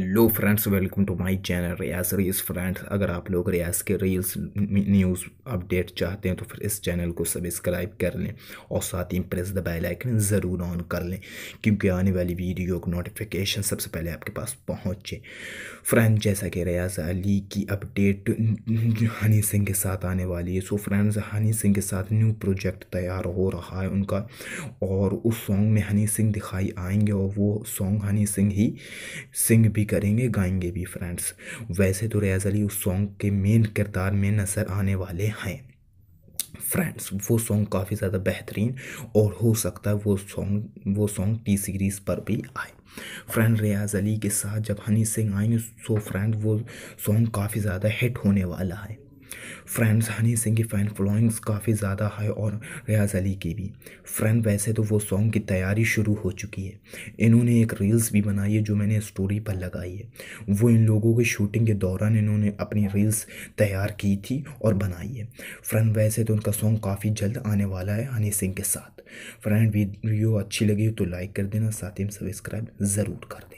hello friends welcome to my channel Riyaz reels friends अगर आप लोग रियाज के रील्स न्यूज़ अपडेट चाहते हैं तो फिर इस चैनल को सब्सक्राइब कर लें और साथ ही प्रेस द बेल आइकन ज़रूर ऑन कर लें क्योंकि आने वाली वीडियो की नोटिफिकेशन सबसे पहले आपके पास पहुंचे फ्रेंड्स जैसा कि रियाज अली की अपडेट हनी सिंह के साथ आने वाली है सो फ्रेंड्स हनी सिंह के साथ न्यू प्रोजेक्ट तैयार हो रहा है उनका और उस सॉन्ग में हनी सिंह दिखाई आएंगे और वो सॉन्ग हनी सिंह ही सिंह भी करेंगे गाएंगे भी फ्रेंड्स वैसे तो रियाज अली उस सॉन्ग के मेन किरदार में नज़र आने वाले हैं फ्रेंड्स वो सॉन्ग काफ़ी ज़्यादा बेहतरीन और हो सकता है वो सॉन्ग वो सॉन्ग टी सीरीज़ पर भी आए फ्रेंड रियाज अली के साथ जब हनी सिंह आएंगे सो फ्रेंड वो सॉन्ग काफ़ी ज़्यादा हिट होने वाला है फ्रेंड्स हनी सिंह की फ़ैन फॉलोइंग्स काफ़ी ज़्यादा है और रियाज अली की भी फ्रेंड वैसे तो वो सॉन्ग की तैयारी शुरू हो चुकी है इन्होंने एक रील्स भी बनाई है जो मैंने स्टोरी पर लगाई है वो इन लोगों की शूटिंग के दौरान इन्होंने अपनी रील्स तैयार की थी और बनाई है फ्रेंड वैसे तो उनका सॉन्ग काफ़ी जल्द आने वाला है हनी सिंह के साथ फ्रेंड वीडियो अच्छी लगी तो लाइक कर देना साथ ही सब्सक्राइब ज़रूर कर देना